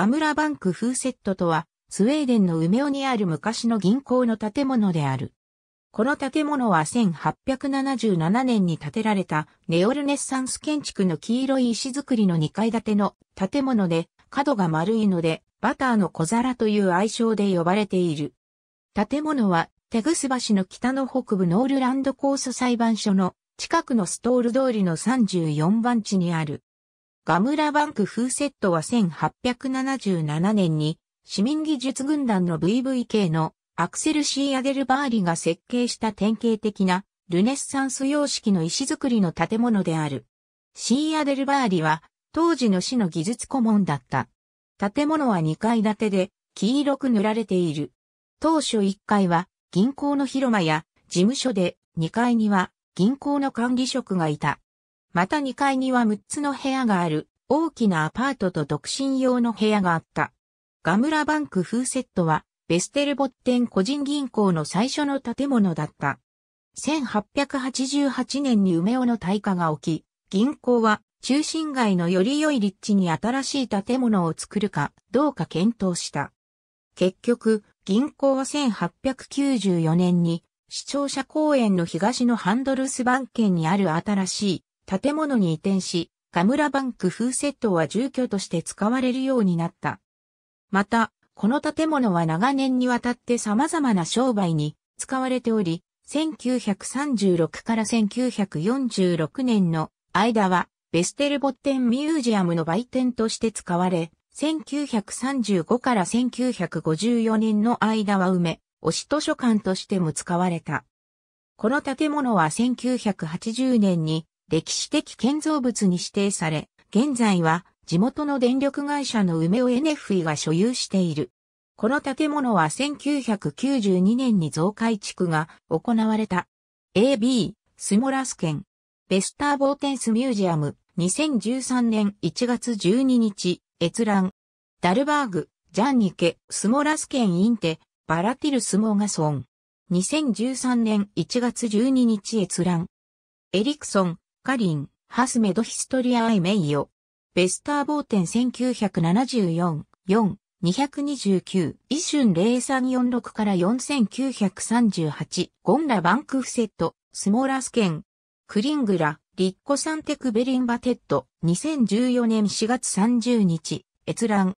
ガムラバンクフーセットとは、スウェーデンの梅尾にある昔の銀行の建物である。この建物は1877年に建てられたネオルネッサンス建築の黄色い石造りの2階建ての建物で角が丸いのでバターの小皿という愛称で呼ばれている。建物はテグス橋の北の北部ノールランドコース裁判所の近くのストール通りの34番地にある。ガムラバンク風セットは1877年に市民技術軍団の VVK のアクセルシー・アデルバーリが設計した典型的なルネッサンス様式の石造りの建物である。シー・アデルバーリは当時の市の技術顧問だった。建物は2階建てで黄色く塗られている。当初1階は銀行の広間や事務所で2階には銀行の管理職がいた。また2階には6つの部屋がある、大きなアパートと独身用の部屋があった。ガムラバンク風セットは、ベステルボッテン個人銀行の最初の建物だった。1888年に梅尾の大火が起き、銀行は中心街のより良い立地に新しい建物を作るかどうか検討した。結局、銀行は1894年に、視聴者公園の東のハンドルス番ン県にある新しい建物に移転し、カムラバンク風セットは住居として使われるようになった。また、この建物は長年にわたって様々な商売に使われており、1936から1946年の間は、ベステルボッテンミュージアムの売店として使われ、1935から1954年の間は埋め、推し図書館としても使われた。この建物は1980年に歴史的建造物に指定され、現在は地元の電力会社の梅尾 NFE が所有している。この建物は1992年に増改築が行われた。AB、スモラス県、ベスターボーテンスミュージアム、2013年1月12日、閲覧。ダルバーグ、ジャンニケ、スモラス県インテ、バラティルスモーガソン。2013年1月12日閲覧。エリクソン、カリン、ハスメドヒストリアイメイヨ。ベスターボーテン1974、4、229、イシュン0346から4938、ゴンラバンクフセット、スモーラスケン、クリングラ、リッコサンテクベリンバテッド、2014年4月30日、閲覧。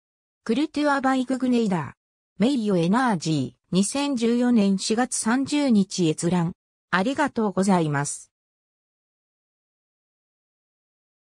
クルトゥアバイググネイダー。メイヨエナージー、2014年4月30日閲覧。ありがとうございます。